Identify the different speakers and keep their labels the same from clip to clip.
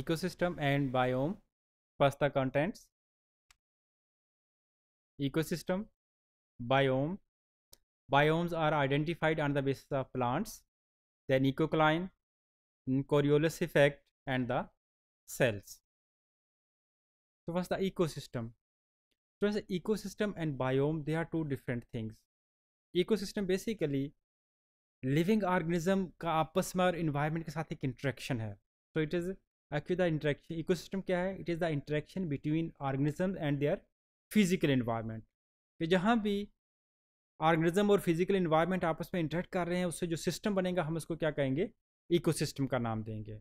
Speaker 1: ecosystem and biome first the contents ecosystem biome biomes are identified on the basis of plants then ecocline Coriolis effect and the cells so first the ecosystem so the ecosystem and biome they are two different things ecosystem basically living organism का आपस में और environment के साथ एक interaction है so it is actually the interaction eco क्या है it is the interaction between organism and their physical environment कि जहाँ भी ऑर्गेनिज्म और फिजिकल इन्वायरमेंट आपस में इंटरेक्ट कर रहे हैं उससे जो सिस्टम बनेगा हम उसको क्या कहेंगे इको का नाम देंगे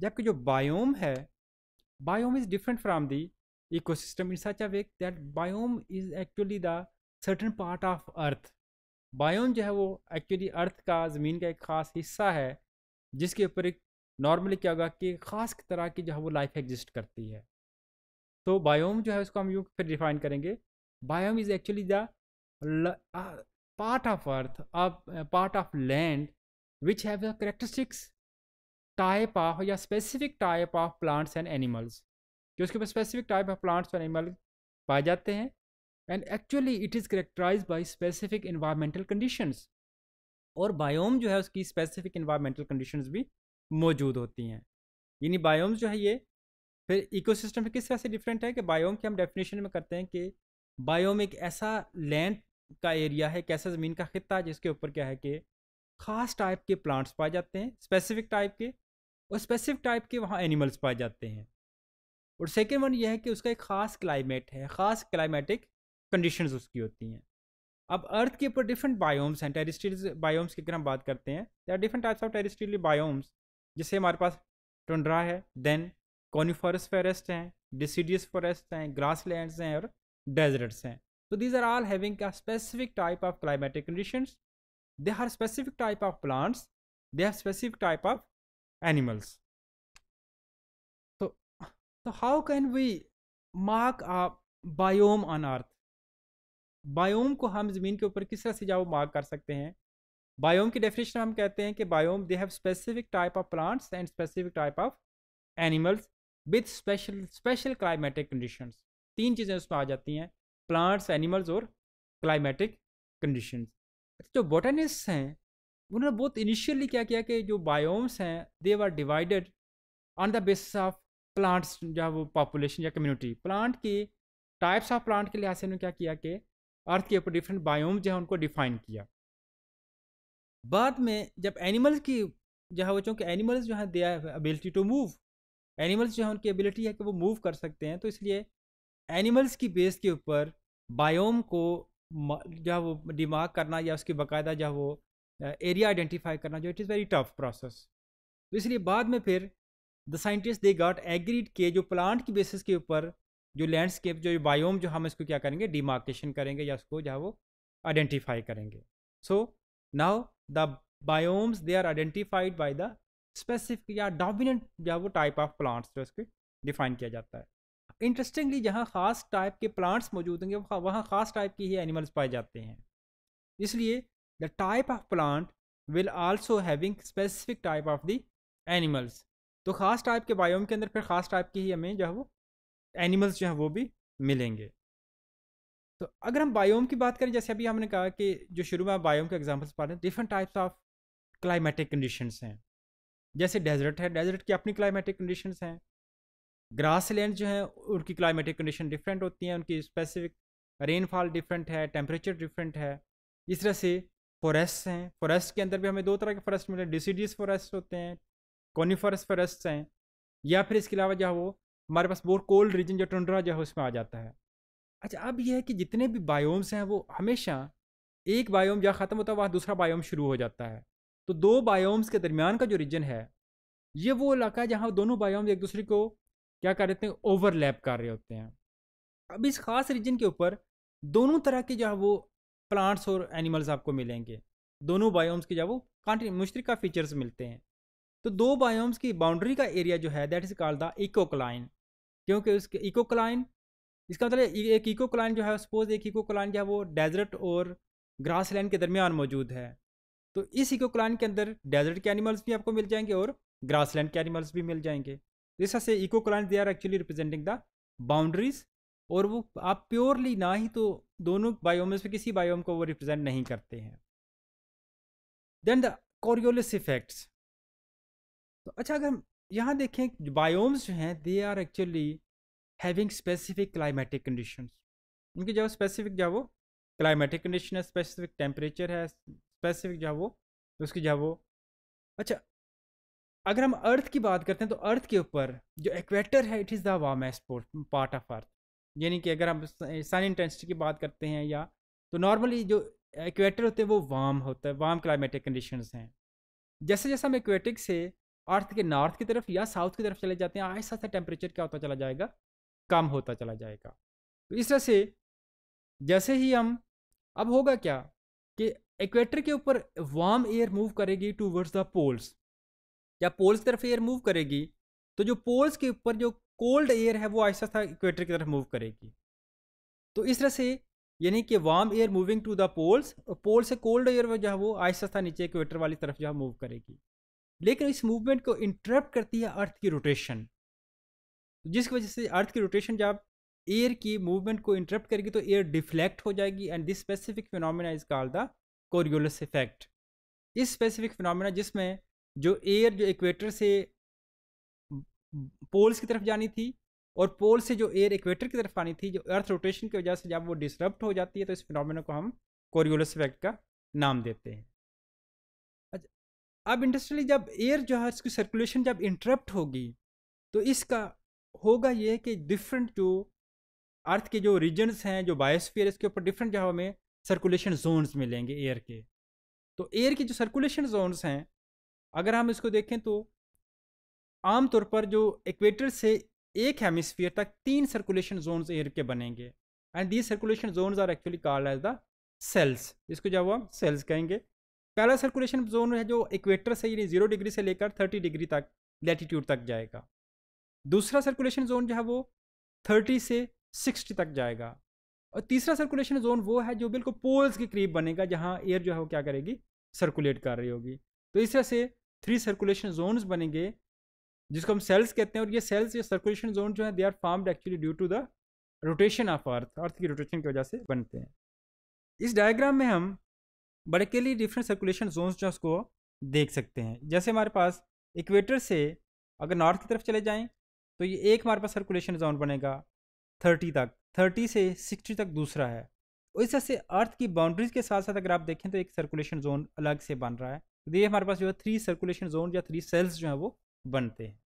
Speaker 1: जबकि जो बायोम है biome is different from the ecosystem in such way that biome is actually the certain part of earth biome जो है वो एक्चुअली अर्थ का ज़मीन का एक ख़ास हिस्सा है जिसके ऊपर एक नॉर्मली क्या होगा कि ख़ास तरह की जो है वो लाइफ एग्जिस्ट करती है तो बायोम जो है उसको हम यूँ फिर डिफाइन करेंगे biome is actually the part of earth part of land which have the characteristics type of या specific type of plants and animals जो उसके ऊपर स्पेसिफिक टाइप ऑफ प्लांट्स और एनिमल पाए जाते हैं and actually it is characterise by specific environmental condition और biome जो है उसकी स्पेसिफिक इन्वायरमेंटल कंडीशन भी मौजूद होती हैं यानी बायोम्स जो है ये फिर इकोसिस्टम से किस तरह से डिफरेंट है कि बायोम की हम डेफिनेशन में करते हैं कि बायोम एक ऐसा लैंड का एरिया है एक ऐसा ज़मीन का खत्ता जिसके ऊपर क्या है कि ख़ास टाइप के प्लांट्स पाए जाते हैं स्पेसिफिक टाइप के और स्पेसिफिक टाइप के वहाँ एनिमल्स पाए जाते हैं और सेकेंड वन यह है कि उसका एक ख़ास क्लाइमेट है ख़ास क्लाइमेटिक कंडीशन उसकी होती हैं अब अर्थ के ऊपर डिफरेंट बायोम्स हैं टेरिस्ट्रियल बायोम्स की अगर हम बात करते हैं there different types of terrestrial biomes जैसे हमारे पास टंड्रा है देन कॉनिफॉरस फॉरेस्ट हैं डिसीडियस फॉरेस्ट हैं ग्रास लैंड हैं और डेजर्ट्स हैं तो these are all having a specific type of climatic condition they are specific type of plants they are specific type of animals तो how can we mark a biome on earth biome को हम ज़मीन के ऊपर किस तरह से जाओ मार्क कर सकते हैं बायोम की डेफिनेशन हम कहते हैं कि biome they have specific type of plants and specific type of animals with special special climatic condition तीन चीज़ें उसमें आ जाती हैं प्लांट्स एनिमल्स और क्लाइमेटिक कंडीशन तो जो बोटेनिस्ट हैं उन्होंने बहुत इनिशियली क्या किया कि जो बायोम्स हैं they are divided on the basis of plants या वो पॉपुलेशन या कम्युनिटी प्लांट की टाइप्स ऑफ प्लांट के लिहाज से उन्होंने क्या किया कि अर्थ के ऊपर डिफरेंट बायोम जो है उनको डिफाइन किया बाद में जब एनिमल्स की जो है वो चूँकि एनिमल्स जो है they ability to move animals जो है उनकी एबिलिटी है कि वो मूव कर सकते हैं तो इसलिए एनिमल्स की बेस के ऊपर बायोम को जो है वो डिमार्क करना या उसकी बाकायदा जो है वो एरिया आइडेंटिफाई करना जो it is very tough process तो इसलिए बाद में फिर the scientist they got agreed के जो प्लांट की बेसिस के ऊपर जो लैंडस्केप जो बायोम जो हम इसको क्या करेंगे डिमार्केशन करेंगे या उसको जो है वो आइडेंटिफाई करेंगे so so, now the biomes they are identified by the specific या डोमिनेंट या वो टाइप ऑफ प्लांट्स जो इसके डिफाइन किया जाता है इंटरेस्टिंगली जहाँ ख़ास टाइप के प्लांट्स मौजूद होंगे वहाँ ख़ास टाइप के ही एनिमल्स पाए जाते हैं इसलिए the type of plant will also having specific type of the animals तो ख़ास टाइप के बायोम के अंदर फिर ख़ास टाइप के ही हमें जो है वो एनिमल्स जो है वो भी मिलेंगे तो अगर हम बायोम की बात करें जैसे अभी हमने कहा कि जो शुरू में आप बायोम के एग्जाम्पल्स पा रहे हैं different types of climatic conditions हैं जैसे डेजर्ट है डेजर्ट की अपनी क्लाइमेटिक कंडीशंस हैं ग्रास लैंड जो हैं उनकी क्लाइमेटिक कंडीशन डिफरेंट होती हैं उनकी स्पेसिफिक रेनफॉल डिफरेंट है टेम्परेचर डिफरेंट है इस तरह से फॉरेस्ट हैं फॉरेस्ट के अंदर भी हमें दो तरह के फॉरेस्ट मिले डिसीडियस फॉरेस्ट होते हैं कॉनीफॉरस फॉरेस्ट हैं या फिर इसके अलावा जो है वो हमारे पास बोर कोल्ड रीजन जो टुंड्रा जो है उसमें आ जाता है अच्छा अब यह है कि जितने भी बायोम्स हैं वो हमेशा एक बायोम जहाँ ख़त्म होता है वहाँ दूसरा बायोम शुरू हो जाता है तो दो बायोम्स के दरमियान का जो रीजन है ये वो इलाका है जहाँ दोनों बायोम्स एक दूसरे को क्या कर देते हैं ओवरलैप कर रहे होते हैं अब इस खास रीजन के ऊपर दोनों तरह के जो है वो प्लांट्स और एनिमल्स आपको मिलेंगे दोनों बायोम्स के जो वो कंट्री मुश्तरका फीचर्स मिलते हैं तो दो बायोम्स की बाउंड्री का एरिया जो है that is called the ecocline क्योंकि उसके इकोक्लाइन इसका मतलब एक ईको क्लान जो है सपोज एक इको क्लान जो है वो डेजर्ट और ग्रास लैंड के दरमियान मौजूद है तो इस इको क्लान के अंदर डेजर्ट के एनिमल्स भी आपको मिल जाएंगे और ग्रास लैंड के एनिमल्स भी मिल जाएंगे तो जैसा से ecocline they are actually representing the boundaries और वो आप प्योरली ना ही तो दोनों बायोम से किसी बायोम को वो रिप्रेजेंट नहीं करते हैं देन द कोरियोलिस इफेक्ट्स तो अच्छा अगर हम यहाँ देखें बायोम्स जो हैं they are actually having specific climatic condition उनकी जो स्पेसिफिक जो वो क्लाइमेटिक कंडीशन है स्पेसिफिक टेम्परेचर है स्पेसिफिक जो वो उसकी जो वो अच्छा अगर हम अर्थ की बात करते हैं तो अर्थ के ऊपर जो एक्वेटर है it is the warmest part of earth यानी कि अगर हम सन इंटेंसिटी की बात करते हैं या तो नॉर्मली जो एक्वेटर होते हैं वो वार्म होता है वार्म क्लाइमेटिक कंडीशंस हैं जैसे जैसे हम एक्वेटिक से अर्थ के नॉर्थ की तरफ या साउथ की तरफ चले जाते हैं आहिस्ता आहिस्ता टेम्परेचर क्या होता चला जाएगा कम होता चला जाएगा तो इस तरह से जैसे ही हम अब होगा क्या कि इक्वेटर के ऊपर वार्म एयर मूव करेगी टूवर्ड्स द पोल्स या पोल्स की तरफ एयर मूव करेगी तो जो पोल्स के ऊपर जो कोल्ड एयर है वो आहिस्ता था इक्वेटर की तरफ मूव करेगी तो इस तरह से यानी कि warm air moving to the poles और पोल से कोल्ड एयर जो है वो आहिस्ता था नीचे इक्वेटर वाली तरफ जो है मूव करेगी लेकिन इस मूवमेंट को इंटरप्ट करती है अर्थ की रोटेशन जिसकी वजह से अर्थ की रोटेशन जब एयर की मूवमेंट को इंटरप्ट करेगी तो एयर डिफ्लेक्ट हो जाएगी and this specific phenomena is called the Coriolis effect इस स्पेसिफिक फिनोमिना जिसमें जो एयर जो इक्वेटर से पोल्स की तरफ जानी थी और पोल से जो एयर इक्वेटर की तरफ आनी थी जो अर्थ रोटेशन की वजह से जब वो डिस्टर्ब हो जाती है तो इस फिनोमिना को हम कोरियोलस इफेक्ट का नाम देते हैं अच्छा अब इंडस्ट्रियली जब एयर जो है इसकी सर्कुलेशन जब इंटरप्ट होगी तो इसका होगा ये कि डिफरेंट जो अर्थ के जो रीजन्स हैं जो बायोस्फीयर इसके ऊपर डिफरेंट जगह में सर्कुलेशन जोन्स मिलेंगे एयर के तो एयर के जो सर्कुलेशन जोन्स हैं अगर हम इसको देखें तो आमतौर पर जो इक्वेटर से एक हेमिसफीयर तक तीन सर्कुलेशन जोन्स एयर के बनेंगे and these circulation zones are actually called as the cells इसको जब हम सेल्स कहेंगे पहला सर्कुलेशन जोन है जो इक्वेटर से यानी जीरो डिग्री से लेकर थर्टी डिग्री तक लेटीट्यूड तक जाएगा दूसरा सर्कुलेशन जोन जो है वो थर्टी से सिक्सटी तक जाएगा और तीसरा सर्कुलेशन जोन वो है जो बिल्कुल पोल्स के करीब बनेगा जहाँ एयर जो है वो क्या करेगी सर्कुलेट कर रही होगी तो इस तरह से थ्री सर्कुलेशन जोन्स बनेंगे जिसको हम सेल्स कहते हैं और ये सेल्स या सर्कुलेशन जोन जो है they are formed actually due to the rotation of earth earth की रोटेशन की वजह से बनते हैं इस डायग्राम में हम बड़े के लिए डिफरेंट सर्कुलेशन जोन्स जो उसको देख सकते हैं जैसे हमारे पास इक्वेटर से अगर नॉर्थ की तरफ चले जाएँ तो ये एक हमारे पास सर्कुलेशन जोन बनेगा थर्टी तक थर्टी से सिक्सटी तक दूसरा है इस तरह से अर्थ की बाउंड्रीज के साथ साथ अगर आप देखें तो एक सर्कुलेशन जोन अलग से बन रहा है तो ये हमारे पास जो है थ्री सर्कुलेशन जोन या थ्री सेल्स जो है वो बनते हैं